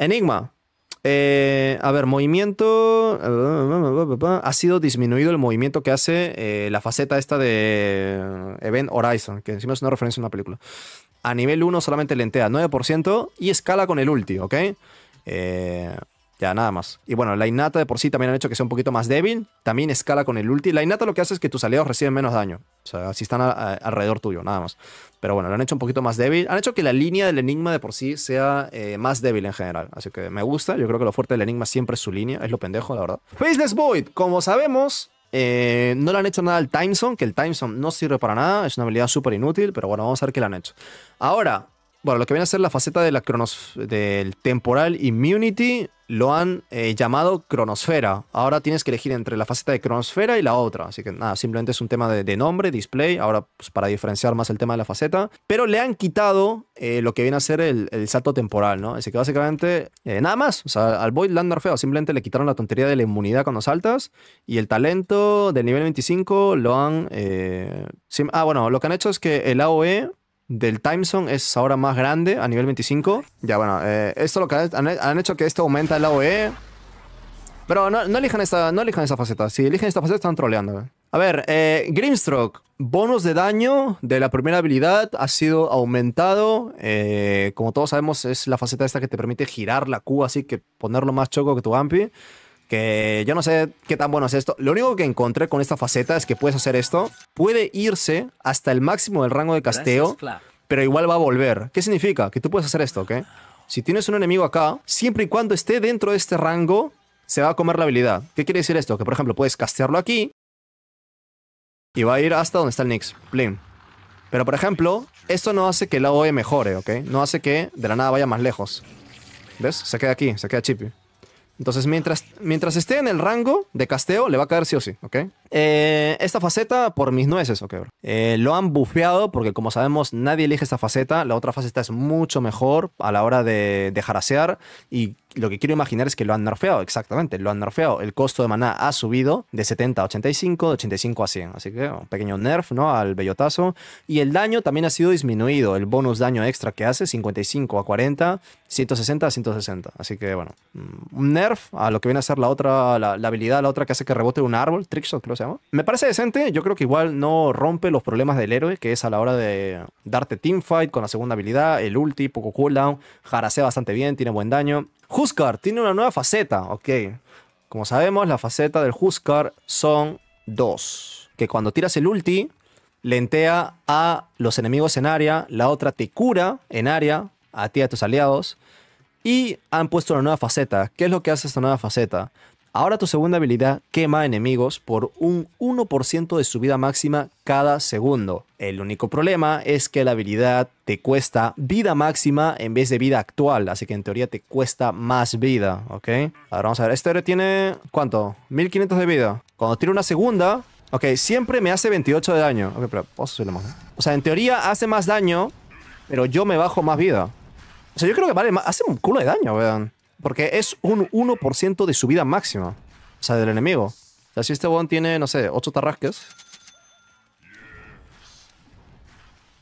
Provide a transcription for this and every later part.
Enigma. Eh, a ver, movimiento. Ha sido disminuido el movimiento que hace eh, la faceta esta de eh, Event Horizon, que encima es una referencia a una película. A nivel 1 solamente lentea 9% y escala con el ulti, ¿ok? Eh, ya, nada más. Y bueno, la innata de por sí también han hecho que sea un poquito más débil. También escala con el ulti. La innata lo que hace es que tus aliados reciben menos daño. O sea, si están alrededor tuyo, nada más. Pero bueno, lo han hecho un poquito más débil. Han hecho que la línea del enigma de por sí sea eh, más débil en general. Así que me gusta. Yo creo que lo fuerte del enigma siempre es su línea. Es lo pendejo, la verdad. Faceless Void. Como sabemos, eh, no le han hecho nada al Timeson que el Timezone no sirve para nada, es una habilidad súper inútil, pero bueno, vamos a ver qué le han hecho. Ahora, bueno, lo que viene a ser la faceta del temporal immunity lo han eh, llamado cronosfera. Ahora tienes que elegir entre la faceta de cronosfera y la otra. Así que nada, simplemente es un tema de, nombre, display, ahora pues, para diferenciar más el tema de la faceta. Pero le han quitado eh, lo que viene a ser el, salto temporal, ¿no? Así que básicamente eh, nada más. O sea, al Void Land feo simplemente le quitaron la tontería de la inmunidad cuando saltas y el talento del nivel 25 lo han... ah, bueno, lo que han hecho es que el AOE del time zone es ahora más grande a nivel 25. Ya bueno, eh, esto lo que han, hecho que esto aumenta el AOE. Pero no, elijan esta, no faceta. Si eligen esta faceta están troleando. Eh. A ver, eh, Grimstroke, bonus de daño de la primera habilidad ha sido aumentado. Eh, como todos sabemos, es la faceta esta que te permite girar la Q, así que ponerlo más choco que tu Ampi que yo no sé qué tan bueno es esto. Lo único que encontré con esta faceta es que puedes hacer esto, puede irse hasta el máximo del rango de casteo, pero igual va a volver. ¿Qué significa? Que tú puedes hacer esto, ¿ok? Si tienes un enemigo acá, siempre y cuando esté dentro de este rango, se va a comer la habilidad. ¿Qué quiere decir esto? Que por ejemplo puedes castearlo aquí y va a ir hasta donde está el Nyx. Pero por ejemplo, esto no hace que la OE mejore, ¿ok? No hace que de la nada vaya más lejos. ¿Ves? Se queda aquí, se queda chippy. Entonces, mientras, mientras esté en el rango de casteo, le va a caer sí o sí, ¿ok? Eh, esta faceta por mis nueces, ok, bro. Eh, lo han bufeado porque, como sabemos, nadie elige esta faceta. La otra faceta es mucho mejor a la hora de, de jarasear. Y lo que quiero imaginar es que lo han nerfeado, exactamente, lo han nerfeado. El costo de maná ha subido de 70 a 85, de 85 a 100. Así que un pequeño nerf, ¿no? Al bellotazo. Y el daño también ha sido disminuido. El bonus daño extra que hace, 55 a 40, 160 a 160. Así que, bueno, mm, un nerf a lo que viene a ser la otra, la, habilidad, la otra que hace que rebote un árbol, trickshot, creo me parece decente, yo creo que igual no rompe los problemas del héroe, que es a la hora de darte teamfight con la segunda habilidad, el ulti, poco cooldown, jarasea bastante bien, tiene buen daño. Huskar tiene una nueva faceta, ok. Como sabemos, la faceta del Huskar son dos. Que cuando tiras el ulti, lentea a los enemigos en área, la otra te cura en área, a ti y a tus aliados. Y han puesto una nueva faceta. ¿Qué es lo que hace esta nueva faceta? Ahora tu segunda habilidad quema enemigos por un 1% de su vida máxima cada segundo. El único problema es que la habilidad te cuesta vida máxima en vez de vida actual, así que en teoría te cuesta más vida, ¿ok? Ahora vamos a ver, este tiene... ¿cuánto? 1500 de vida. Cuando tiro una segunda... Ok, siempre me hace 28 de daño. Ok, pero puedo más. O sea, en teoría hace más daño, pero yo me bajo más vida. O sea, yo creo que vale más... Hace un culo de daño, vean. Porque es un 1% de su vida máxima. O sea, del enemigo. O sea, si este weón tiene, no sé, 8 tarrasques.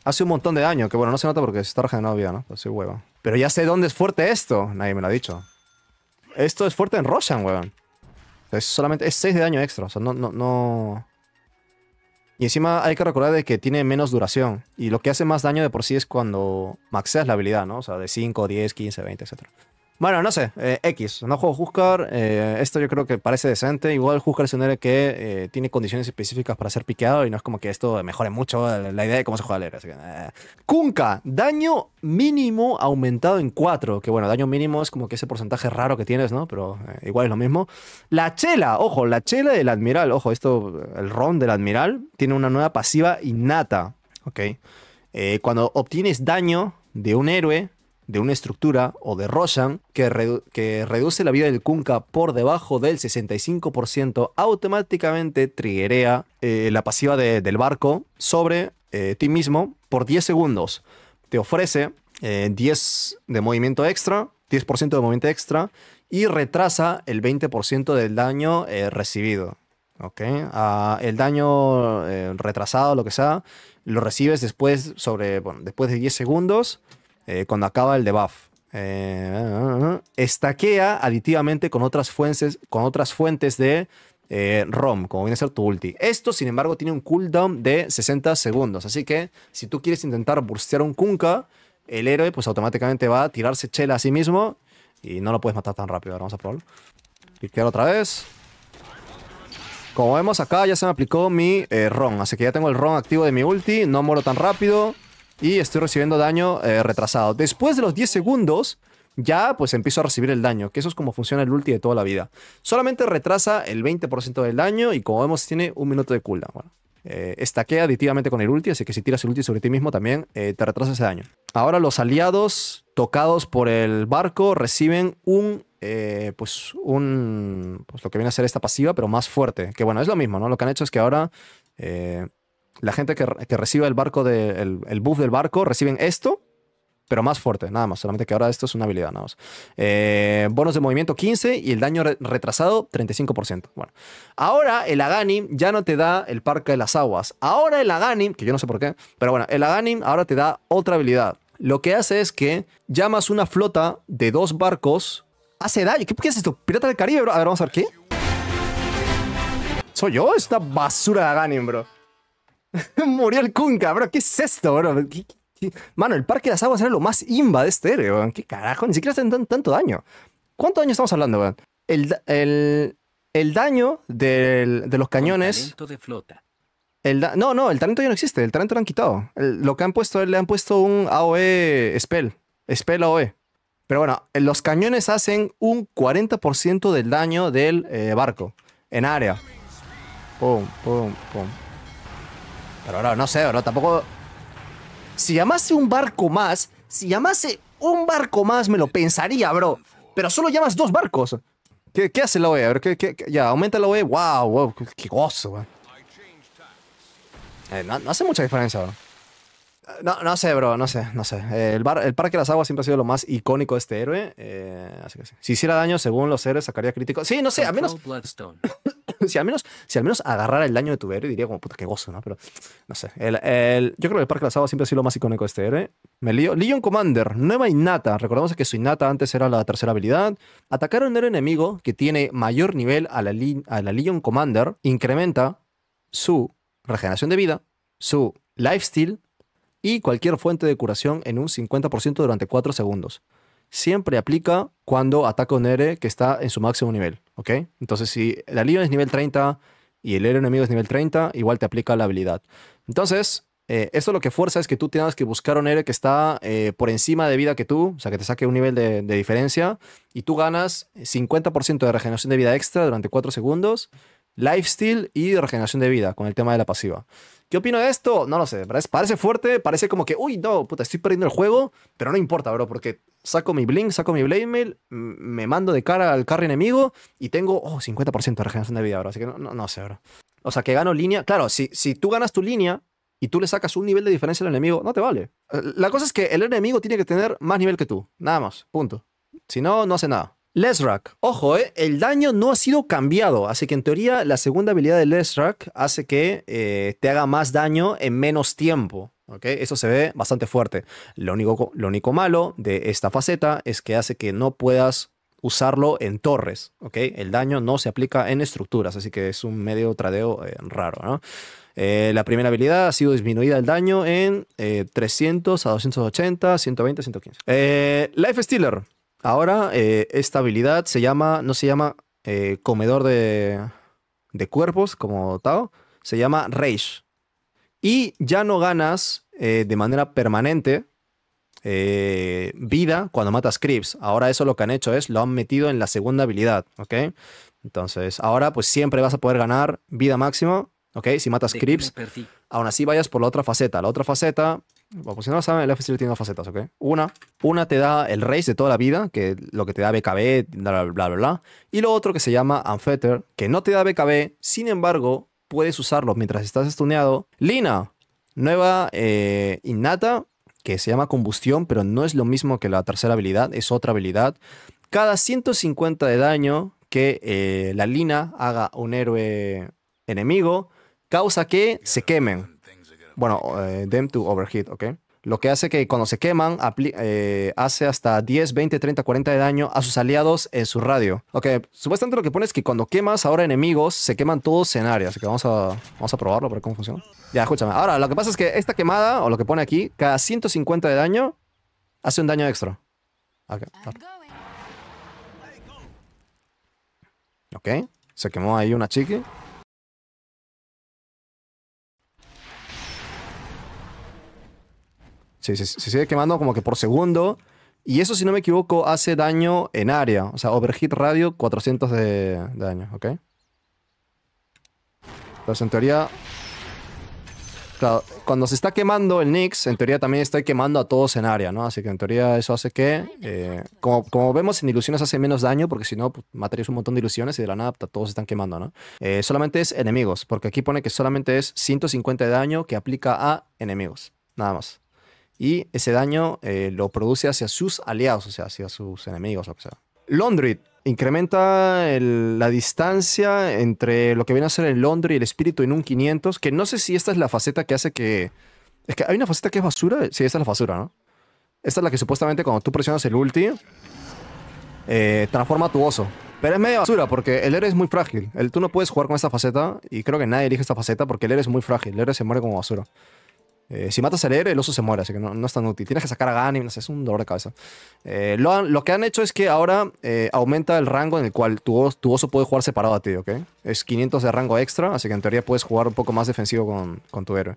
Hace un montón de daño, que bueno, no se nota porque se está regenerado vida, ¿no? Pues sí, huevón. Pero ya sé dónde es fuerte esto. Nadie me lo ha dicho. Esto es fuerte en Roshan, huevón. es solamente. Es 6 de daño extra. O sea, no, no, no. Y encima hay que recordar de que tiene menos duración. Y lo que hace más daño de por sí es cuando maxeas la habilidad, ¿no? O sea, de 5, 10, 15, 20, etcétera. Bueno, no sé, eh, X, no juego Huskar, eh, esto yo creo que parece decente, igual Huskar es un héroe que eh, tiene condiciones específicas para ser piqueado y no es como que esto mejore mucho la idea de cómo se juega el héroe, así Kunka, daño mínimo aumentado en 4, que bueno, daño mínimo es como que ese porcentaje raro que tienes, ¿no? Pero igual es lo mismo. La chela, ojo, la chela del admiral, ojo, esto, el ron del admiral, tiene una nueva pasiva innata, ¿ok? cuando obtienes daño de un héroe, de una estructura o de Roshan que, que reduce la vida del Kunkka por debajo del 65%, automáticamente triggerea eh, la pasiva del barco sobre eh, ti mismo por 10 segundos. Te ofrece 10 eh, de movimiento extra, 10% de movimiento extra y retrasa el 20% del daño recibido. Ah, el daño retrasado, lo que sea, lo recibes después, sobre, bueno, después de 10 segundos eh, cuando acaba el debuff. Eh, estaquea aditivamente con otras fuentes, con otras fuentes de eh, ROM, como viene a ser tu ulti. Esto, sin embargo, tiene un cooldown de 60 segundos. Así que si tú quieres intentar burstear un Kunka. el héroe pues automáticamente va a tirarse chela a sí mismo y no lo puedes matar tan rápido. vamos a probarlo. Cliquear otra vez. Como vemos acá ya se me aplicó mi eh, ROM, así que ya tengo el ROM activo de mi ulti, no muero tan rápido y estoy recibiendo daño eh, retrasado. Después de los 10 segundos, ya pues empiezo a recibir el daño, que eso es como funciona el ulti de toda la vida. Solamente retrasa el 20% del daño y como vemos tiene un minuto de cooldown. Bueno, eh, estaquea aditivamente con el ulti, así que si tiras el ulti sobre ti mismo también eh, te retrasa ese daño. Ahora los aliados tocados por el barco reciben un eh, pues un pues lo que viene a ser esta pasiva pero más fuerte que bueno es lo mismo no lo que han hecho es que ahora la gente que, recibe el barco, de, el, buff del barco, reciben esto, pero más fuerte, nada más. Solamente que ahora esto es una habilidad, nada más. Eh, bonos de movimiento 15 y el daño retrasado 35%. Bueno, ahora el Aganim ya no te da el Parque de las Aguas. Ahora el Aganim. que yo no sé por qué, pero bueno, el Aganim ahora te da otra habilidad. Lo que hace es que llamas una flota de dos barcos. Hace daño. ¿Qué, qué es esto? ¿Pirata del Caribe, A ver, vamos a ver qué. Soy yo, esta basura de Aganim, bro. Murió el Kunka, bro. ¿Qué es esto, bro? Mano, el Parque de las Aguas era lo más imba de este, weón. ¿Qué carajo? Ni siquiera hacen tanto daño. ¿Cuánto daño estamos hablando, weón? El, daño de los cañones. El de flota. no, no, el talento ya no existe. El talento lo han quitado. lo que han puesto, le han puesto un AOE Spell. Spell AOE. Pero bueno, eh, los cañones hacen un 40% del daño del eh, barco en área. Pum, pum, pum. Pero no sé, bro, tampoco... Si llamase un barco más, si llamase un barco más me lo pensaría, bro. Pero solo llamas dos barcos. ¿Qué, hace la OE? A ver, ya, aumenta la OE. Wow, qué gozo, bro. Eh, no, no, hace mucha diferencia, bro. No, sé, bro, no sé, no sé. Eh, el, el Parque de las Aguas siempre ha sido lo más icónico de este héroe. Eh, así que sí. Si hiciera daño, según los héroes, sacaría crítico. Sí, no sé, menos. si al menos, si al menos agarrara el daño de tu héroe, diría como puta qué gozo, ¿no? Pero no sé. El, yo creo que el Parque de las Aguas siempre ha sido lo más icónico de este héroe. Me lío. Legion Commander, nueva innata. Recordemos que su innata antes era la tercera habilidad. Atacar a un héroe enemigo que tiene mayor nivel a la, a la Legion Commander incrementa su regeneración de vida, su lifesteal y cualquier fuente de curación en un 50% durante 4 segundos. Siempre aplica cuando ataca un héroe que está en su máximo nivel, ¿ok? Entonces, si la Leon es nivel 30 y el héroe enemigo es nivel 30, igual te aplica la habilidad. Entonces, eh, eso esto lo que fuerza es que tú tengas que buscar un héroe que está eh, por encima de vida que tú, o sea, que te saque un nivel de, de diferencia, y tú ganas 50% de regeneración de vida extra durante 4 segundos lifestyle y regeneración de vida con el tema de la pasiva. ¿Qué opino de esto? No lo sé. Parece fuerte, parece como que, uy, no, puta, estoy perdiendo el juego, pero no importa, bro, porque saco mi bling, saco mi blade mail, me mando de cara al carry enemigo y tengo, 50% de regeneración de vida, bro. Así que no, no, sé, bro. O sea, que gano línea. Claro, si, si tú ganas tu línea y tú le sacas un nivel de diferencia al enemigo, no te vale. Eh, la cosa es que el enemigo tiene que tener más nivel que tú, nada más, punto. Si no, no hace nada. Lesrak. Ojo, eh, el daño no ha sido cambiado, así que en teoría la segunda habilidad de Lesrak hace que eh, te haga más daño en menos tiempo. ¿okay? Eso se ve bastante fuerte. Lo único, lo único malo de esta faceta es que hace que no puedas usarlo en torres, ¿ok? El daño no se aplica en estructuras, así que es un medio tradeo eh, raro, la primera habilidad ha sido disminuida el daño en 300 a 280, 120, 115. Life Stealer. Ahora, eh, esta habilidad se llama, no se llama eh, comedor de, de, cuerpos como Tao, se llama Rage. Y ya no ganas eh, de manera permanente vida cuando matas creeps. Ahora eso lo que han hecho es, lo han metido en la segunda habilidad, ¿ok? Entonces, ahora pues siempre vas a poder ganar vida máximo, ¿ok? Si matas creeps, aún así vayas por la otra faceta. La otra faceta bueno, si no lo saben, el f tiene dos facetas, ¿ok? Una, una te da el race de toda la vida, que lo que te da BKB, bla, bla, bla, Y lo otro que se llama Unfetter, que no te da BKB, sin embargo, puedes usarlo mientras estás estuneado. Lina, nueva eh, innata, que se llama combustión, pero no es lo mismo que la tercera habilidad, es otra habilidad. Cada 150 de daño que eh, la Lina haga un héroe enemigo, causa que se quemen bueno, eh, them to overheat, ¿ok? Lo que hace que cuando se queman, eh, hace hasta 10, 20, 30, 40 de daño a sus aliados en su radio. Ok, supuestamente lo que pone es que cuando quemas ahora enemigos, se queman todos en área. Así que vamos a, vamos a probarlo para ver cómo funciona. Ya, escúchame. Ahora, lo que pasa es que esta quemada, o lo que pone aquí, cada 150 de daño, hace un daño extra. Ok. Ok, se quemó ahí una chiqui. Sí, se, sigue quemando como que por segundo. Y eso, si no me equivoco, hace daño en área. O sea, overheat radio 400 de, daño, ¿ok? Entonces, en teoría... Claro, cuando se está quemando el Nix, en teoría también está quemando a todos en área, ¿no? Así que en teoría eso hace que, eh, como, vemos, en ilusiones hace menos daño, porque si no, pues, matarías un montón de ilusiones y de la nada pues, todos están quemando, ¿no? Eh, solamente es enemigos, porque aquí pone que solamente es 150 de daño que aplica a enemigos, nada más y ese daño eh, lo produce hacia sus aliados, o sea, hacia sus enemigos, lo incrementa la distancia entre lo que viene a ser el Laundry y el espíritu en un 500, que no sé si esta es la faceta que hace que... Es que hay una faceta que es basura. Sí, esta es la basura, ¿no? Esta es la que supuestamente cuando tú presionas el ulti, eh, transforma tu oso. Pero es media basura porque el héroe es muy frágil. El, tú no puedes jugar con esta faceta y creo que nadie elige esta faceta porque el héroe es muy frágil. El héroe se muere como basura. Eh, si matas al héroe, el oso se muere, así que no, no es tan útil. Tienes que sacar a Ganym. no es un dolor de cabeza. Eh, lo, lo, que han hecho es que ahora eh, aumenta el rango en el cual tu, oso puede jugar separado a ti, ¿ok? Es 500 de rango extra, así que en teoría puedes jugar un poco más defensivo con, tu héroe.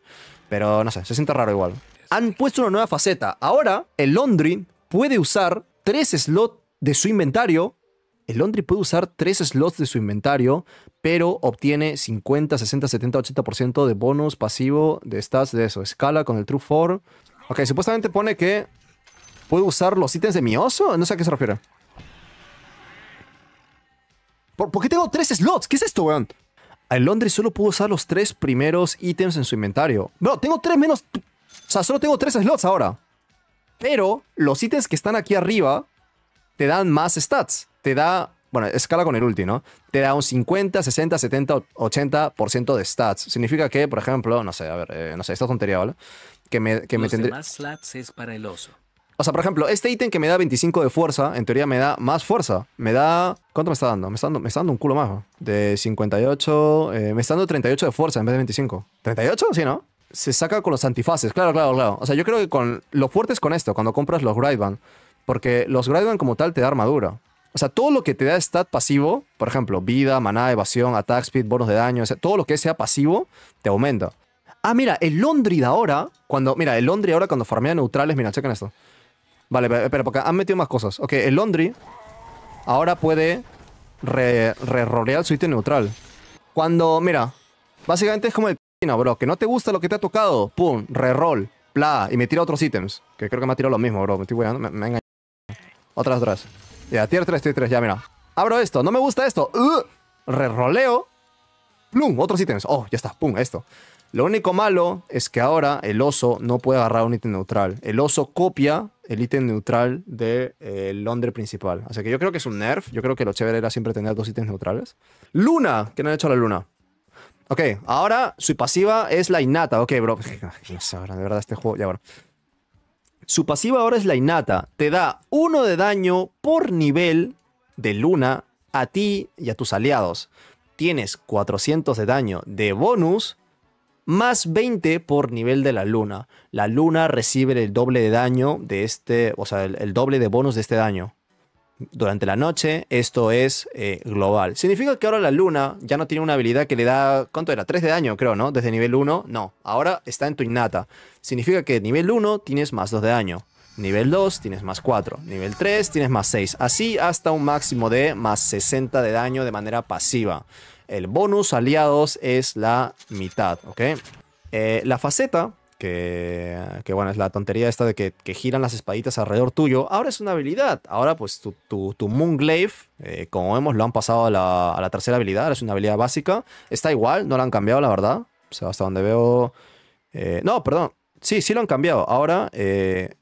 Pero no sé, se siente raro igual. Han puesto una nueva faceta. Ahora, el Londrin puede usar tres slots de su inventario el Laundry puede usar tres slots de su inventario, pero obtiene 50, 60, 70, 80% de bonus pasivo de stats de eso. Escala con el True Four. Ok, supuestamente pone que puedo usar los ítems de mi oso. No sé a qué se refiere. ¿Por, qué tengo tres slots? ¿Qué es esto, weón? El Laundry solo pudo usar los tres primeros ítems en su inventario. Bro, tengo tres menos... O sea, solo tengo tres slots ahora. Pero los ítems que están aquí arriba te dan más stats te da, bueno, escala con el ulti, ¿no? Te da un 50, 60, 70, 80% de stats. Significa que, por ejemplo, no sé, a ver, eh, no sé, esta tontería, ¿vale? Que me, que me tendría... es para el oso. O sea, por ejemplo, este ítem que me da 25 de fuerza, en teoría me da más fuerza. Me da... ¿Cuánto me está dando? Me está dando, me un culo más. De 58... Eh, me está dando 38 de fuerza en vez de 25. ¿38? Sí, ¿no? Se saca con los antifaces. Claro, claro, claro. O sea, yo creo que con... Lo fuerte es con esto, cuando compras los Grideband. Porque los Grideband como tal te da armadura. O sea, todo lo que te da stat pasivo, por ejemplo, vida, maná, evasión, attack speed, bonos de daño, todo lo que sea pasivo, te aumenta. Ah, mira, el Londrid ahora, cuando. Mira, el Londrid ahora cuando farmea neutrales, mira, chequen esto. Vale, pero porque han metido más cosas. Ok, el Londri ahora puede re-rolear su ítem neutral. Cuando, mira, básicamente es como el pino bro, que no te gusta lo que te ha tocado, pum, re-roll, bla, y me tira otros ítems. Que creo que me ha tirado lo mismo, bro, me estoy voyando me, Otras, otras. Ya, tier 3, tier 3, ya, mira. Abro esto, no me gusta esto. Uh, reroleo. Plum, otros ítems. Oh, ya está, pum, esto. Lo único malo es que ahora el oso no puede agarrar un ítem neutral. El oso copia el ítem neutral del de, eh, Londres principal. Así que yo creo que es un nerf. Yo creo que lo chévere era siempre tener dos ítems neutrales. ¡Luna! ¿Qué no han hecho la luna? Ok, ahora su pasiva es la innata. Ok, bro. No sé, de verdad, este juego... Ya, bueno. Su pasiva ahora es la innata. Te da uno de daño por nivel de luna a ti y a tus aliados. Tienes 400 de daño de bonus más 20 por nivel de la luna. La luna recibe el doble de daño de este, o sea, el doble de bonus de este daño durante la noche. Esto es eh, global. Significa que ahora la luna ya no tiene una habilidad que le da, ¿cuánto era? 3 de daño, creo, ¿no? Desde nivel 1, no. Ahora está en tu innata. Significa que nivel 1 tienes más 2 de daño. Nivel 2 tienes más 4. Nivel 3 tienes más 6. Así hasta un máximo de más 60 de daño de manera pasiva. El bonus aliados es la mitad, ¿ok? Eh, la faceta que, bueno, es la tontería esta de que, giran las espaditas alrededor tuyo. Ahora es una habilidad. Ahora, pues tu, tu, tu eh, como vemos, lo han pasado a la, tercera habilidad. es una habilidad básica. Está igual, no la han cambiado, la verdad. O sea, hasta donde veo. Eh, no, perdón. Sí, sí lo han cambiado. Ahora eh,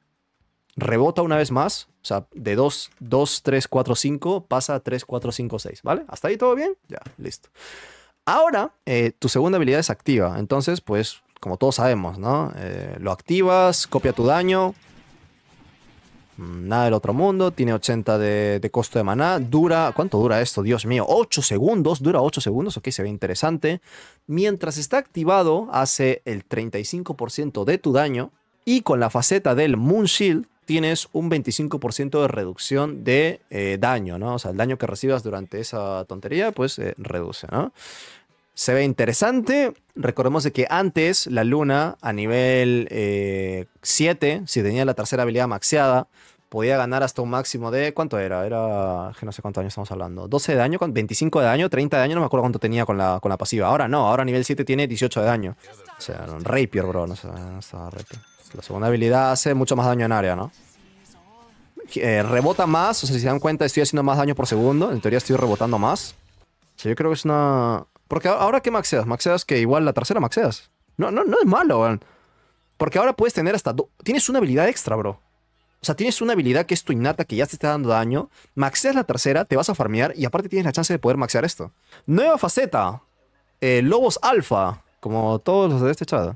rebota una vez más. O sea, de 2, 2, 3, 4, 5 pasa a 3, 4, 5, 6. ¿Vale? ¿Hasta ahí todo bien? Ya, listo. Ahora, tu segunda habilidad es activa. Entonces, pues como todos sabemos, ¿no? Eh, lo activas, copia tu daño. Mm, nada del otro mundo, tiene 80 de, costo de maná, dura, ¿cuánto dura esto? Dios mío, 8 segundos, dura 8 segundos, ok, se ve interesante. Mientras está activado, hace el 35% de tu daño y con la faceta del Moon tienes un 25% de reducción de eh, daño, ¿no? O sea, el daño que recibas durante esa tontería, pues eh, reduce, ¿no? se ve interesante. Recordemos que antes la luna a nivel 7, eh, si tenía la tercera habilidad maxeada, podía ganar hasta un máximo de. ¿Cuánto era? Era. que no sé cuánto daño estamos hablando. 12 de daño, 25 de daño, 30 de daño, no me acuerdo cuánto tenía con la, pasiva. Ahora no, ahora a nivel 7 tiene 18 de daño. O sea, un Rapier, bro. No, sé, no estaba Rapier. La segunda habilidad hace mucho más daño en área, ¿no? Eh, rebota más, o sea, si se dan cuenta, estoy haciendo más daño por segundo. En teoría estoy rebotando más. yo creo que es una. Porque ahora que maxeas, maxeas que igual la tercera maxeas. No, no, no es malo, Porque ahora puedes tener hasta... Tienes una habilidad extra, bro. O sea, tienes una habilidad que es tu innata, que ya te está dando daño. Maxeas la tercera, te vas a farmear y aparte tienes la chance de poder maxear esto. Nueva faceta. Eh, lobos alfa, como todos los de este chat.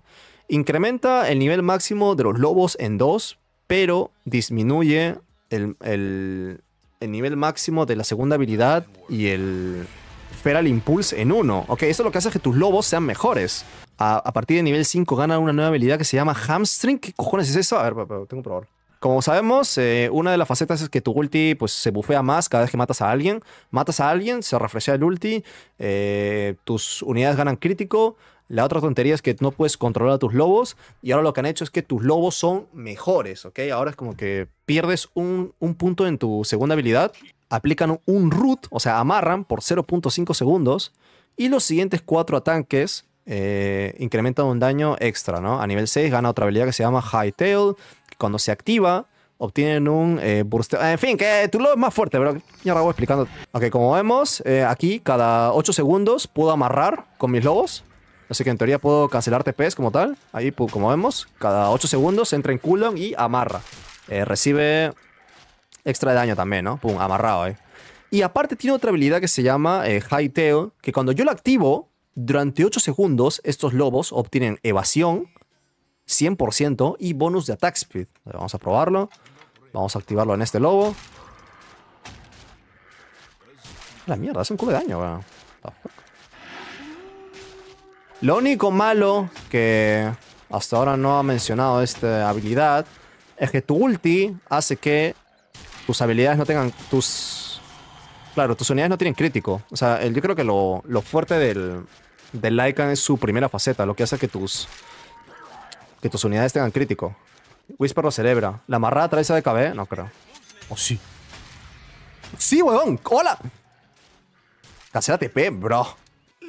Incrementa el nivel máximo de los lobos en 2, pero disminuye el nivel máximo de la segunda habilidad y el, espera el Impulse en uno. Ok, eso lo que hace es que tus lobos sean mejores. A, partir de nivel 5 ganan una nueva habilidad que se llama Hamstring. ¿Qué cojones es eso? A ver, tengo que probar. Como sabemos, eh, una de las facetas es que tu ulti pues, se bufea más cada vez que matas a alguien. Matas a alguien, se refresca el ulti, eh, tus unidades ganan crítico, la otra tontería es que no puedes controlar a tus lobos y ahora lo que han hecho es que tus lobos son mejores, ¿ok? Ahora es como que pierdes un, punto en tu segunda habilidad, aplican un root, o sea, amarran por 0.5 segundos y los siguientes cuatro ataques eh, incrementan un daño extra, ¿no? A nivel 6 gana otra habilidad que se llama high tail cuando se activa obtienen un eh, burst. En fin, que tu lobo es más fuerte, pero ya lo voy explicando. Ok, como vemos, eh, aquí cada 8 segundos puedo amarrar con mis lobos Así que en teoría puedo cancelar TPs como tal. Ahí, como vemos, cada 8 segundos entra en cooldown y amarra. Eh, recibe extra de daño también, ¿no? Pum, amarrado ahí. Y aparte tiene otra habilidad que se llama eh, High Tail, que cuando yo la activo, durante 8 segundos, estos lobos obtienen evasión 100% y bonus de attack speed. Vamos a probarlo. Vamos a activarlo en este lobo. La mierda, hace un culo de daño, weón. Lo único malo que hasta ahora no ha mencionado esta habilidad es que tu ulti hace que tus habilidades no tengan tus... Claro, tus unidades no tienen crítico. O sea, yo creo que lo, fuerte del, del Lycan es su primera faceta, lo que hace que tus que tus unidades tengan crítico. Whisper lo cerebra. ¿La amarrada trae de KB? No creo. oh, sí? ¡Sí, huevón! ¡Hola! Cancela TP, bro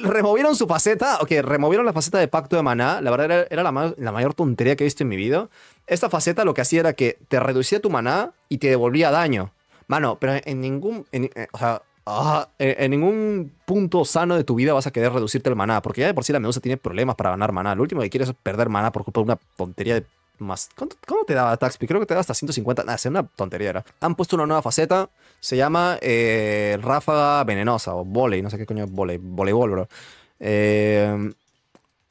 removieron su faceta, ok, removieron la faceta de Pacto de Maná, la verdad era, la, la, mayor tontería que he visto en mi vida. Esta faceta lo que hacía era que te reducía tu maná y te devolvía daño. Mano, pero en ningún, en, eh, o sea, ah, ningún punto sano de tu vida vas a querer reducirte el maná, porque ya de por sí la medusa tiene problemas para ganar maná. Lo último que quieres es perder maná por culpa de una tontería de más. ¿Cómo te daba Speed? Creo que te da hasta 150. Nada, es una tontería. Era. Han puesto una nueva faceta. Se llama eh, Ráfaga Venenosa o Volley. No sé qué coño es Voleibol, bro. Eh,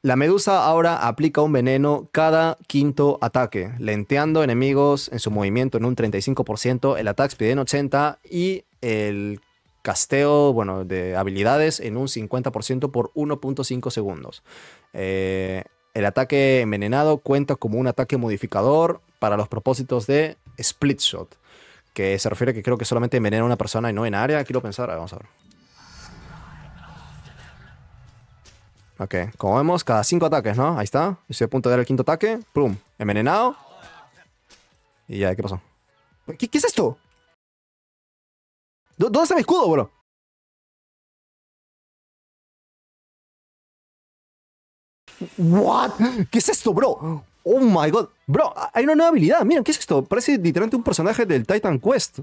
la medusa ahora aplica un veneno cada quinto ataque, lenteando enemigos en su movimiento en un 35%, el attack speed en 80% y el casteo bueno, de habilidades en un 50% por 1.5 segundos. Eh, el ataque envenenado cuenta como un ataque modificador para los propósitos de split shot, que se refiere a que creo que solamente envenena a una persona y no en área. Quiero pensar, vamos a ver. Ok, como vemos, cada cinco ataques, ¿no? Ahí está. Estoy a punto de dar el quinto ataque. ¡Pum! Envenenado. Y ya, ¿qué pasó? ¿Qué, es esto? ¿Dónde está mi escudo, bro? ¿What? ¿Qué es esto, bro? Oh my god. Bro, hay una nueva habilidad. Miren, ¿qué es esto? Parece literalmente un personaje del Titan Quest.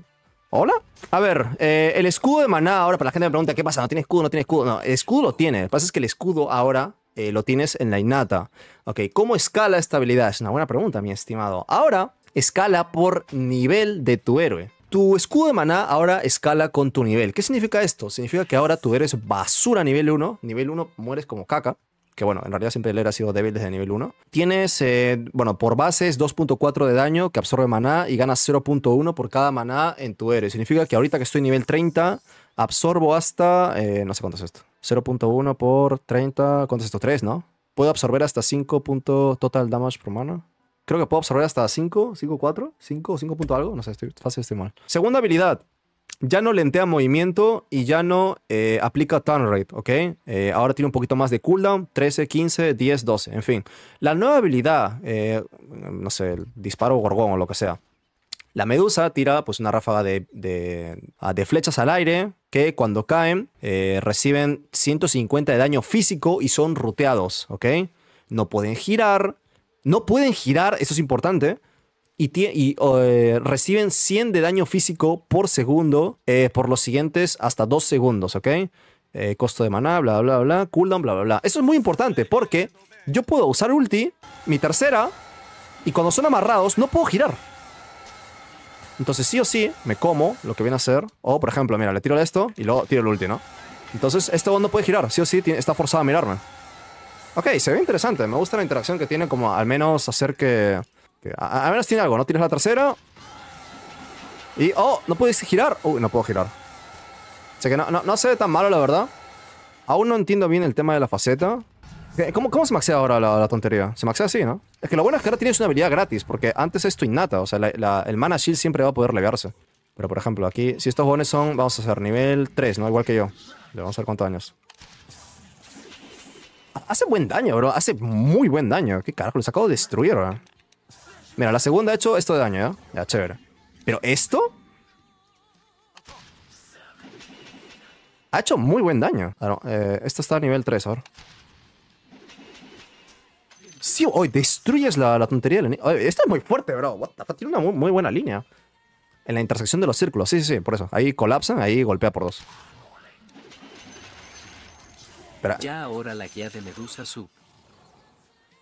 ¿Hola? A ver, eh, el escudo de maná ahora, para la gente me pregunta, ¿qué pasa? ¿No tiene escudo? ¿No tiene escudo? No, el escudo lo tiene. Lo que pasa es que el escudo ahora eh, lo tienes en la innata. Ok, ¿cómo escala esta habilidad? Es una buena pregunta, mi estimado. Ahora, escala por nivel de tu héroe. Tu escudo de maná ahora escala con tu nivel. ¿Qué significa esto? Significa que ahora tu héroe es basura nivel 1. Nivel 1 mueres como caca que bueno, en realidad siempre el ha sido débil desde nivel 1. Tienes, eh, bueno, por bases 2.4 de daño que absorbe maná y ganas 0.1 por cada maná en tu héroe. Significa que ahorita que estoy nivel 30, absorbo hasta, eh, no sé cuánto es esto, 0.1 por 30, ¿cuánto es esto? 3, ¿no? Puedo absorber hasta 5. total damage por mana creo que puedo absorber hasta 5, 5, 4, 5 o 5 algo. No sé, estoy fácil, estoy mal. Segunda habilidad, ya no lentea movimiento y ya no eh, aplica turn rate, ¿ok? Eh, ahora tiene un poquito más de cooldown, 13, 15, 10, 12, en fin. La nueva habilidad, eh, no sé, disparo gorgón o lo que sea. La medusa tira pues una ráfaga de, de ah, flechas al aire que cuando caen reciben 150 de daño físico y son ruteados, ¿ok? No pueden girar, no pueden girar, eso es importante, y, eh, reciben 100 de daño físico por segundo eh, por los siguientes hasta 2 segundos, ¿ok? Eh, costo de maná, bla, bla, bla, cooldown, bla, bla, bla. Eso es muy importante porque yo puedo usar ulti, mi tercera, y cuando son amarrados no puedo girar. Entonces sí o sí me como lo que viene a hacer. O por ejemplo, mira, le tiro esto y luego tiro el ulti, ¿no? Entonces este no puede girar, sí o sí está forzado a mirarme. Ok, se ve interesante, me gusta la interacción que tiene como al menos hacer que... Que este, a, menos tiene algo, ¿no? tiras la trasera Y. ¡Oh! No puedes girar. Uy, no puedo girar. O sea que no, no, se ve tan malo, la verdad. Aún no entiendo bien el tema de la faceta. Eh, ¿Cómo, cómo se maxea ahora la, tontería? Se maxea así, ¿no? Es que lo bueno es que ahora tienes una habilidad gratis, porque antes esto innata. O sea, el mana shield siempre va a poder levarse Pero por ejemplo, aquí, si estos bones son, vamos a hacer nivel 3, ¿no? Igual que yo. Le vamos a ver cuántos daños. Hace buen daño, bro. Hace muy buen daño. ¿Qué carajo? Lo acabo de destruir, bro. Mira, la segunda ha hecho esto de daño, ¿eh? Ya, chévere. Pero esto... Ha hecho muy buen daño. Claro, ah, eh, esto está a nivel 3 ahora. Sí, hoy destruyes la, tontería del es muy fuerte, bro. Tiene una muy, buena línea. En la intersección de los círculos. Sí, sí, sí, por eso. Ahí colapsan, ahí golpea por dos. Espera. Ya ahora la guía de Medusa sube.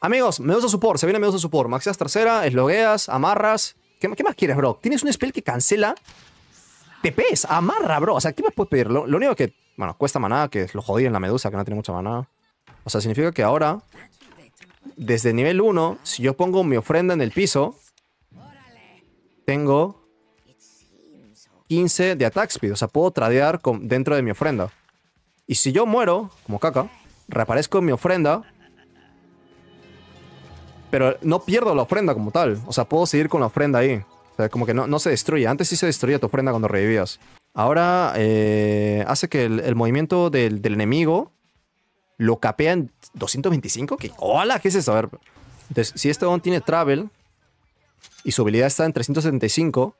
Amigos, Medusa Support, se viene Medusa Support. Maxias tercera, eslogueas, amarras. ¿Qué, más quieres, bro? Tienes un spell que cancela TPs, amarra, bro. O sea, ¿qué más puedes pedir? Lo, único que, bueno, cuesta maná, que es lo jodí en la Medusa, que no tiene mucha maná. O sea, significa que ahora, desde nivel 1, si yo pongo mi ofrenda en el piso, tengo 15 de attack speed. O sea, puedo tradear con, dentro de mi ofrenda. Y si yo muero, como caca, reaparezco en mi ofrenda pero no pierdo la ofrenda como tal. O sea, puedo seguir con la ofrenda ahí. O sea, como que no, se destruye. Antes sí se destruía tu ofrenda cuando revivías. Ahora eh, hace que el, movimiento del, enemigo lo capea en 225. ¿Qué? ¡Hola! ¿Qué es eso? A ver. Entonces, si este don tiene travel y su habilidad está en 375.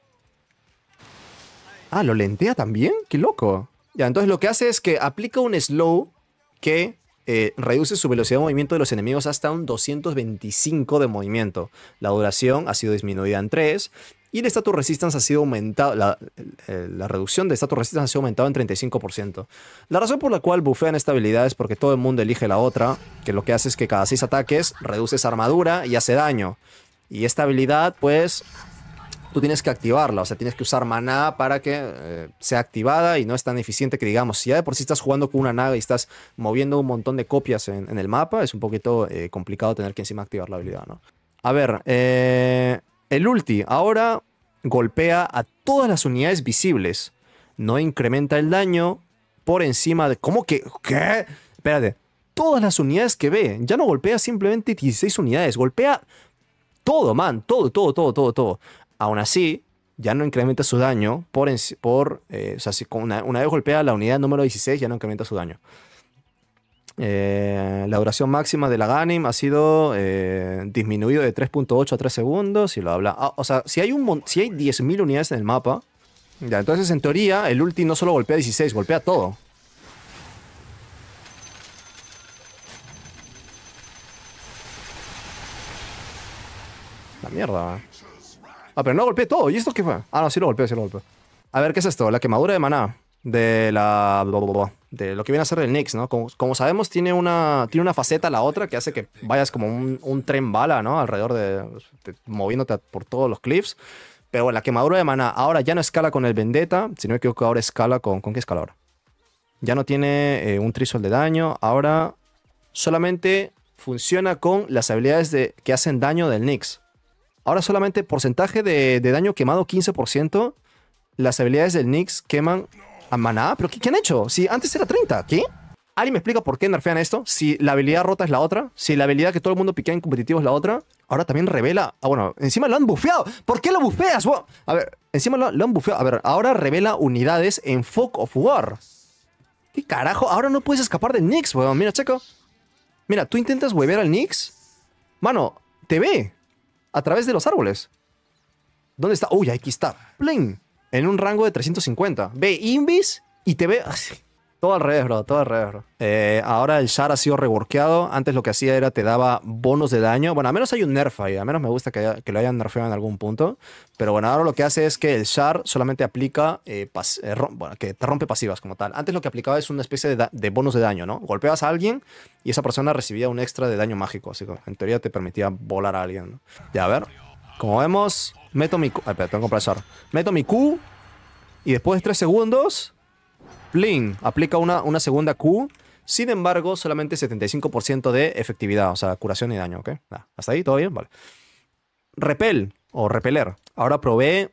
Ah, lo lentea también. ¡Qué loco! Ya, entonces lo que hace es que aplica un slow que eh, reduce su velocidad de movimiento de los enemigos hasta un 225 de movimiento. La duración ha sido disminuida en 3. Y el status resistance ha sido aumentado, la, eh, la reducción de status resistance ha sido aumentada en 35%. La razón por la cual bufean esta habilidad es porque todo el mundo elige la otra, que lo que hace es que cada 6 ataques reduces armadura y hace daño. Y esta habilidad, pues, tienes que activarla, o sea, tienes que usar maná para que eh, sea activada y no es tan eficiente que digamos, si ya de por sí estás jugando con una naga y estás moviendo un montón de copias en, el mapa, es un poquito eh, complicado tener que encima activar la habilidad, ¿no? A ver, eh, el ulti ahora golpea a todas las unidades visibles, no incrementa el daño por encima de... ¿Cómo que? ¿Qué? Espérate, todas las unidades que ve, ya no golpea simplemente 16 unidades, golpea todo, man, todo, todo, todo, todo, todo. Aún así, ya no incrementa su daño por, por eh, o sea, si una, vez golpea la unidad número 16 ya no incrementa su daño. Eh, la duración máxima de la Ganim ha sido eh, disminuido de 3.8 a 3 segundos y lo habla. Ah, o sea, si hay, un, si hay 10.000 unidades en el mapa, ya, entonces en teoría el ulti no solo golpea 16, golpea todo. La mierda, Ah, pero no golpeé todo. ¿Y esto qué fue? Ah, no, sí lo golpeé, sí lo golpeé. A ver, ¿qué es esto? La quemadura de maná. De la... De lo que viene a ser el Nix, ¿no? Como, sabemos, tiene una, tiene una faceta la otra que hace que vayas como un, tren bala, ¿no? Alrededor de, moviéndote por todos los cliffs. Pero la quemadura de maná ahora ya no escala con el Vendetta. sino que ahora escala con... ¿Con qué escala ahora? Ya no tiene eh, un trisol de daño. Ahora solamente funciona con las habilidades de, que hacen daño del Nix. Ahora solamente porcentaje de, daño quemado 15%. Las habilidades del Nix queman a maná. ¿Pero qué, han hecho? Si antes era 30, ¿qué? ¿Alguien me explica por qué nerfean esto? Si la habilidad rota es la otra, si la habilidad que todo el mundo piquea en competitivo es la otra, ahora también revela. Ah, bueno, encima lo han bufeado. ¿Por qué lo bufeas? A ver, encima lo, han bufeado. A ver, ahora revela unidades en Fog of War. ¿Qué carajo? Ahora no puedes escapar del Nix, weón. Mira, checo. Mira, tú intentas huevear al Nix. Mano, te ve a través de los árboles. ¿Dónde está? Uy, aquí está. Plin. En un rango de 350. Ve Invis y te ve. Todo al revés, bro, todo al revés, bro. Eh, ahora el Shard ha sido reworkeado. Antes lo que hacía era te daba bonos de daño. Bueno, al menos hay un nerf ahí. A menos me gusta que, lo hayan nerfeado en algún punto. Pero bueno, ahora lo que hace es que el Shard solamente aplica... Eh, eh, bueno, que te rompe pasivas como tal. Antes lo que aplicaba es una especie de, bonos de daño, ¿no? Golpeabas a alguien y esa persona recibía un extra de daño mágico. Así que en teoría te permitía volar a alguien, Ya, a ver. Como vemos, meto mi... espera, tengo que comprar el Shard. Meto mi Q y después de 3 segundos Plin aplica una, segunda Q. Sin embargo, solamente 75% de efectividad, o sea, curación y daño, ¿ok? ¿Hasta ahí? ¿Todo bien? Vale. Repel o repeler. Ahora probé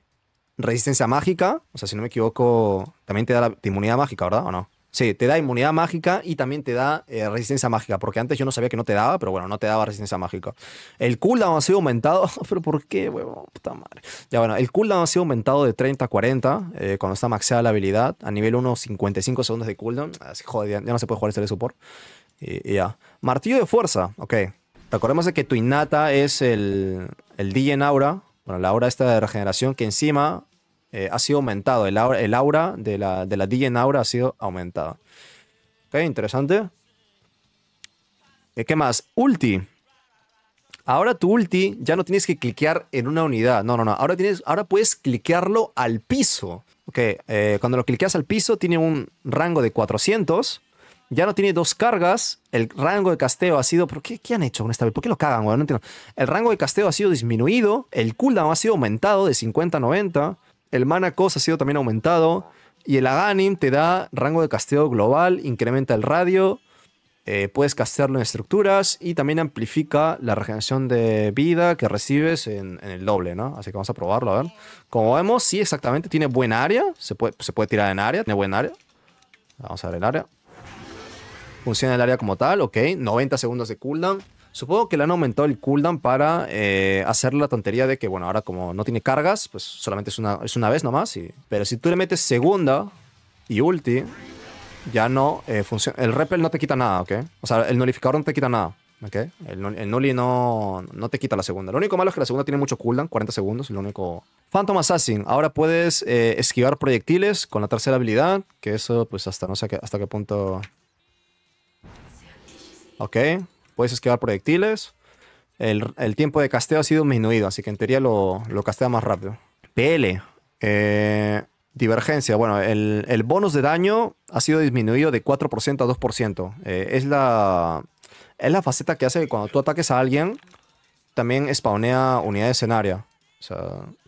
resistencia mágica, o sea, si no me equivoco, también te da la inmunidad mágica, ¿verdad? ¿O no? Sí, te da inmunidad mágica y también te da eh, resistencia mágica, porque antes yo no sabía que no te daba, pero bueno, no te daba resistencia mágica. El cooldown ha sido aumentado, pero ¿por qué, huevón? Puta madre. Ya bueno, el cooldown ha sido aumentado de 30 a 40 eh, cuando está maxeada la habilidad, a nivel 1, 55 segundos de cooldown. Así, ah, joder, ya, no se puede jugar este de support. Y, ya. Martillo de fuerza, ok. Recordemos de que tu innata es el, el DJ en aura, bueno, la aura esta de regeneración que encima eh, ha sido aumentado. El aura, el aura de la, de la Aura ha sido aumentado Ok, interesante. Eh, ¿Qué más? Ulti. Ahora tu ulti ya no tienes que cliquear en una unidad. No, no, no. Ahora, tienes, ahora puedes cliquearlo al piso. Ok, eh, cuando lo cliqueas al piso tiene un rango de 400. Ya no tiene dos cargas. El rango de casteo ha sido. ¿Por qué, qué han hecho con esta vez? ¿Por qué lo cagan, No entiendo. El rango de casteo ha sido disminuido. El cooldown ha sido aumentado de 50 a 90. El mana cost ha sido también aumentado. Y el Aganim te da rango de casteo global, incrementa el radio, eh, puedes castearlo en estructuras y también amplifica la regeneración de vida que recibes en, el doble, ¿no? Así que vamos a probarlo, a ver. Como vemos, sí, exactamente, tiene buen área, se puede, se puede tirar en área, tiene buen área. Vamos a ver el área. Funciona el área como tal, ok, 90 segundos de cooldown. Supongo que le han aumentado el cooldown para eh, hacer la tontería de que, bueno, ahora como no tiene cargas, pues solamente es una, es una vez nomás. Y, pero si tú le metes segunda y ulti, ya no eh, funciona. El repel no te quita nada, ¿ok? O sea, el nullificador no te quita nada, ¿ok? El, el nulli no, te quita la segunda. Lo único malo es que la segunda tiene mucho cooldown, 40 segundos, lo único... Phantom Assassin, ahora puedes eh, esquivar proyectiles con la tercera habilidad, que eso pues hasta no sé hasta qué punto... Ok, puedes esquivar proyectiles. El, tiempo de casteo ha sido disminuido, así que en teoría lo, castea más rápido. PL. Eh, divergencia. Bueno, el, bonus de daño ha sido disminuido de 4% a 2%. Eh, es, la, es la faceta que hace que cuando tú ataques a alguien, también spawnea unidades de escenario.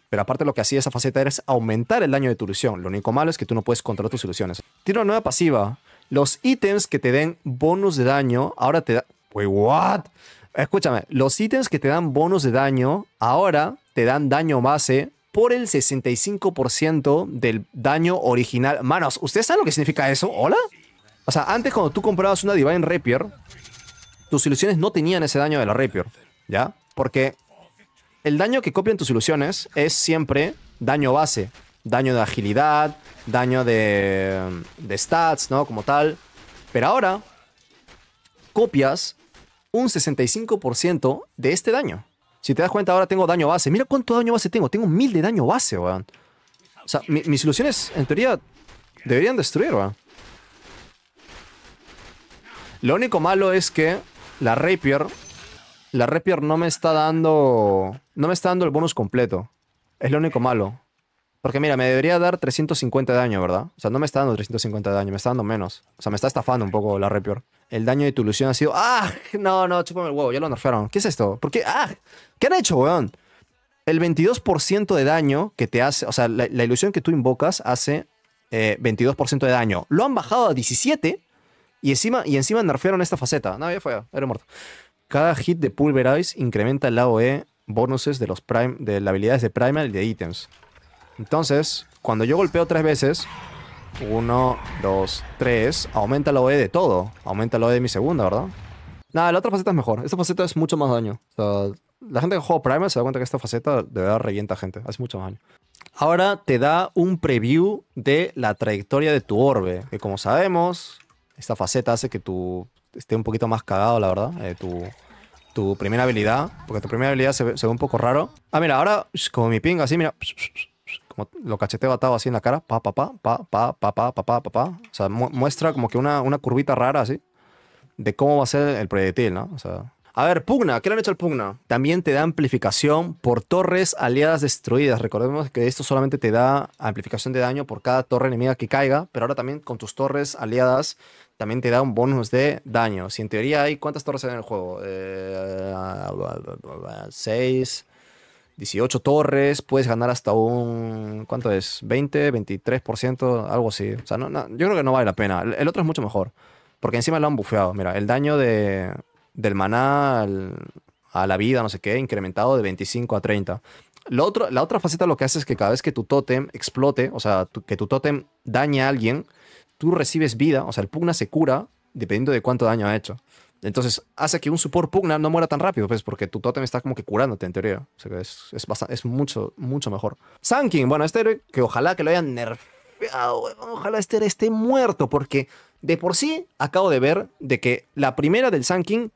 pero aparte lo que hacía esa faceta era aumentar el daño de tu ilusión. Lo único malo es que tú no puedes controlar tus ilusiones. Tiene una nueva pasiva. Los ítems que te den bonus de daño ahora te, what? Escúchame, los ítems que te dan Bonos de daño ahora te dan daño base por el 65% del daño original. Manos, ¿ustedes saben lo que significa eso? ¿Hola? O sea, antes cuando tú comprabas una Divine Rapier, tus ilusiones no tenían ese daño de la Rapier, ¿ya? Porque el daño que copian tus ilusiones es siempre daño base, daño de agilidad, daño de, de stats, ¿no? Como tal. Pero ahora copias un 65% de este daño. Si te das cuenta, ahora tengo daño base. Mira cuánto daño base tengo. Tengo mil de daño base, weón. O sea, mis ilusiones, en teoría, deberían destruir, weón. Lo único malo es que la Rapier... La Rapier no me está dando... No me está dando el bonus completo. Es lo único malo. Porque mira, me debería dar 350 de daño, ¿verdad? O sea, no me está dando 350 de daño, me está dando menos. O sea, me está estafando un poco la Repior. El daño de tu ilusión ha sido. ¡Ah! No, no, chúpame el huevo, ya lo nerfearon. ¿Qué es esto? ¿Por qué? ¡Ah! ¿Qué han hecho, weón? El 22% de daño que te hace. O sea, la, ilusión que tú invocas hace 22% eh, de daño. Lo han bajado a 17 y encima, y encima nerfearon esta faceta. No, ya fue, era muerto. Cada hit de Pulverize incrementa el aoe bonuses de los prime, de las habilidades de Primal y de ítems. Entonces, cuando yo golpeo tres veces, uno, dos, tres, aumenta la OE de todo. Aumenta la OE de mi segunda, ¿verdad? Nada, la otra faceta es mejor. Esta faceta es mucho más daño. la gente que juega Prime se da cuenta que esta faceta de verdad revienta gente. Hace mucho más daño. Ahora te da un preview de la trayectoria de tu orbe. Que como sabemos, esta faceta hace que tú esté un poquito más cagado, la verdad. Eh, tu, primera habilidad. Porque tu primera habilidad se, ve un poco raro. Ah, mira, ahora, como mi ping así, mira lo cacheteo atado así en la cara, pa, pa, pa, pa, pa, pa, pa, pa, pa, pa, pa. O sea, muestra como que una, una curvita rara así de cómo va a ser el proyectil, ¿no? a ver, Pugna, ¿qué le han hecho al Pugna? También te da amplificación por torres aliadas destruidas. Recordemos que esto solamente te da amplificación de daño por cada torre enemiga que caiga, pero ahora también con tus torres aliadas también te da un bonus de daño. Si en teoría hay, ¿cuántas torres hay en el juego? seis, 18 torres, puedes ganar hasta un, ¿cuánto es? 20, 23%, algo así. O sea, no, yo creo que no vale la pena. El, otro es mucho mejor, porque encima lo han bufeado. Mira, el daño del maná a la vida, no sé qué, incrementado de 25 a 30. Lo otro, la otra faceta lo que hace es que cada vez que tu tótem explote, o sea, que tu tótem dañe a alguien, tú recibes vida, o sea, el pugna se cura dependiendo de cuánto daño ha hecho. Entonces hace que un support pugna no muera tan rápido, pues, porque tu totem está como que curándote en teoría. O sea que es, es, mucho, mucho mejor. Sankin, bueno, este que ojalá que lo hayan nerfeado, ojalá este esté muerto, porque de por sí acabo de ver de que la primera del Sankin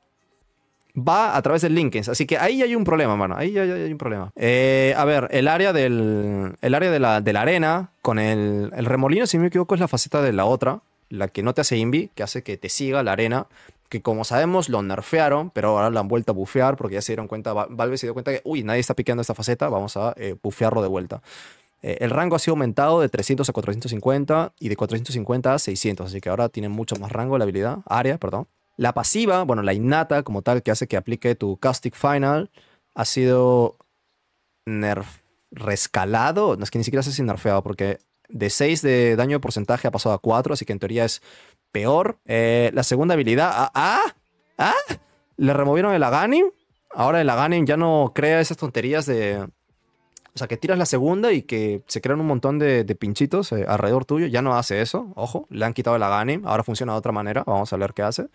va a través del Linkens. Así que ahí hay un problema, mano. Ahí ya, hay un problema. Eh, a ver, el área del. El área de la, de la arena con el, el remolino, si no me equivoco, es la faceta de la otra. La que no te hace Invi, que hace que te siga la arena que como sabemos lo nerfearon, pero ahora lo han vuelto a bufear porque ya se dieron cuenta, Valve se dio cuenta que, uy, nadie está piqueando esta faceta, vamos a eh, bufearlo de vuelta. Eh, el rango ha sido aumentado de 300 a 450 y de 450 a 600, así que ahora tiene mucho más rango la habilidad, área, perdón. La pasiva, bueno, la innata como tal que hace que aplique tu Caustic Final, ha sido nerf rescalado, no es que ni siquiera ha sin nerfeado, porque de 6 de daño de porcentaje ha pasado a 4, así que en teoría es peor. Eh, la segunda habilidad. Ah, ah, ah Le removieron el Aganim. Ahora el Aganim ya no crea esas tonterías de. O sea, que tiras la segunda y que se crean un montón de, pinchitos eh, alrededor tuyo. Ya no hace eso. Ojo, le han quitado el Aganim. Ahora funciona de otra manera. Vamos a ver qué hace.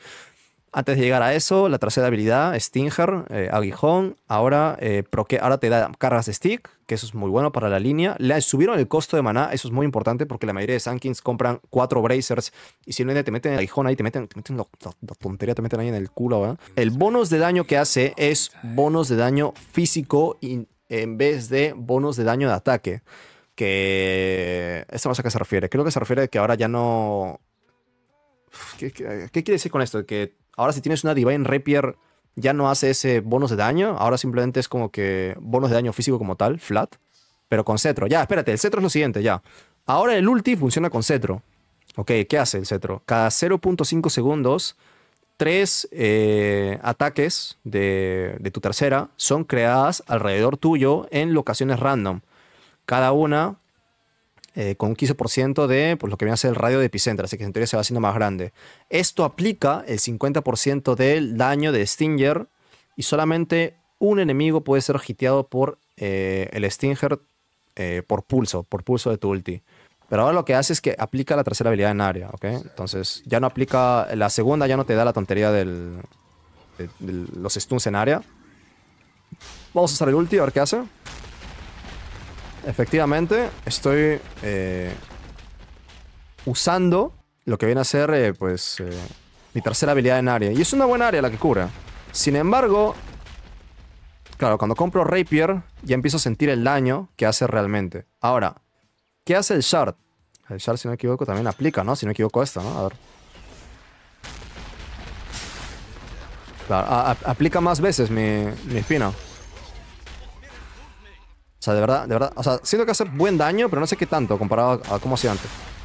Antes de llegar a eso, la tercera habilidad, Stinger, eh, Aguijón. Ahora, eh, ahora te da cargas de stick, que eso es muy bueno para la línea. Le subieron el costo de maná, eso es muy importante porque la mayoría de Sankins compran cuatro Bracers y si no te meten el aguijón ahí, te meten, te meten la, tontería, te meten ahí en el culo. ¿verdad? El bonus de daño que hace es bonus de daño físico en vez de bonus de daño de ataque. Que. ¿Esto no a qué se refiere? Creo que se refiere a que ahora ya no. ¿Qué, qué quiere decir con esto? Que Ahora si tienes una Divine Rapier, ya no hace ese bonus de daño. Ahora simplemente es como que bonus de daño físico como tal, flat. Pero con cetro. Ya, espérate, el cetro es lo siguiente, ya. Ahora el ulti funciona con cetro. Ok, ¿qué hace el cetro? Cada 0.5 segundos, tres eh, ataques de, de tu tercera son creadas alrededor tuyo en locaciones random. Cada una eh, con un 15% de pues, lo que viene a ser el radio de epicentro, así que en teoría se va haciendo más grande. Esto aplica el 50% del daño de Stinger y solamente un enemigo puede ser hiteado por eh, el Stinger eh, por pulso, por pulso de tu ulti. Pero ahora lo que hace es que aplica la tercera habilidad en área, ¿ok? Entonces ya no aplica, la segunda ya no te da la tontería del, los stuns en área. Vamos a usar el ulti, a ver qué hace. Efectivamente, estoy eh, usando lo que viene a ser, eh, pues, eh, mi tercera habilidad en área. Y es una buena área la que cura. Sin embargo, claro, cuando compro Rapier, ya empiezo a sentir el daño que hace realmente. Ahora, ¿qué hace el Shard? El Shard, si no me equivoco, también aplica, ¿no? Si no me equivoco esta, ¿no? A ver. Claro, aplica más veces mi, mi espina sea, de verdad, de verdad. O sea, siento que hace buen daño, pero no sé qué tanto comparado a cómo hacía antes.